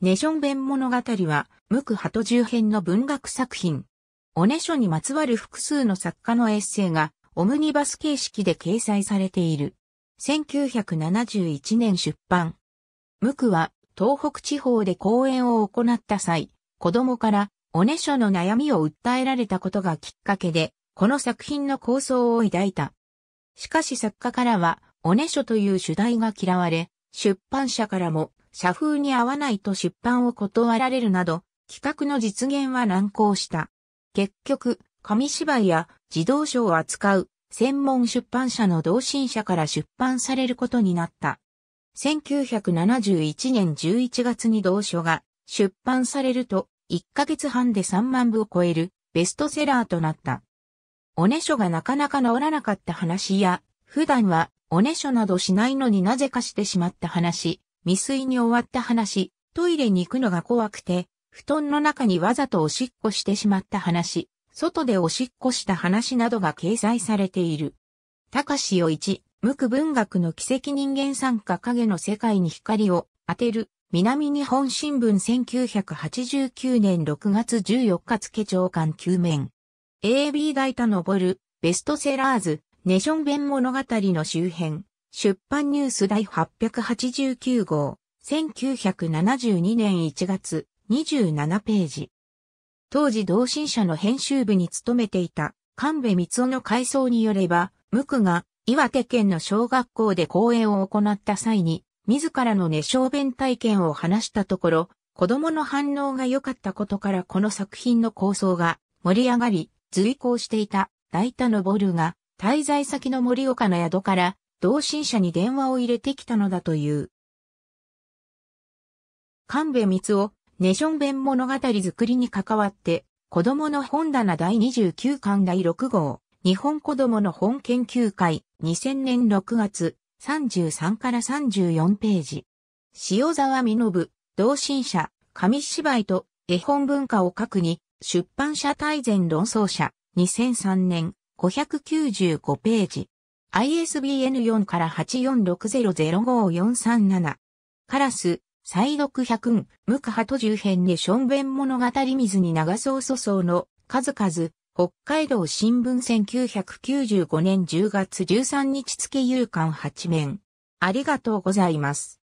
ネション弁物語は、ムクハト10編の文学作品。おねしょにまつわる複数の作家のエッセイが、オムニバス形式で掲載されている。1971年出版。ムクは、東北地方で講演を行った際、子供から、おねしょの悩みを訴えられたことがきっかけで、この作品の構想を抱いた。しかし作家からは、おねしょという主題が嫌われ、出版社からも社風に合わないと出版を断られるなど、企画の実現は難航した。結局、紙芝居や児童書を扱う専門出版社の同心者から出版されることになった。1971年11月に同書が出版されると1ヶ月半で3万部を超えるベストセラーとなった。おねしょがなかなか治らなかった話や、普段はおねしょなどしないのになぜかしてしまった話、未遂に終わった話、トイレに行くのが怖くて、布団の中にわざとおしっこしてしまった話、外でおしっこした話などが掲載されている。高しを一、無垢文学の奇跡人間参加影の世界に光を当てる、南日本新聞1989年6月14日付長官9面。AB ガイタ登る、ベストセラーズ、ネション弁物語の周辺。出版ニュース第889号、1972年1月、27ページ。当時同心社の編集部に勤めていた、神戸光雄の回想によれば、無垢が岩手県の小学校で講演を行った際に、自らの寝小便体験を話したところ、子供の反応が良かったことからこの作品の構想が盛り上がり、随行していた大田ルが滞在先の森岡の宿から同心者に電話を入れてきたのだという。神戸光夫、ネション弁物語作りに関わって、子供の本棚第29巻第6号、日本子供の本研究会、2000年6月、33から34ページ。塩沢美信、同心者、紙芝居と絵本文化を書くに、出版社大全論争者、2003年、595ページ。ISBN 4から846005437。カラス、再読百軍、無価派と十編にションベン物語水に流そう粗相の数々、北海道新聞1995年10月13日付夕刊8面。ありがとうございます。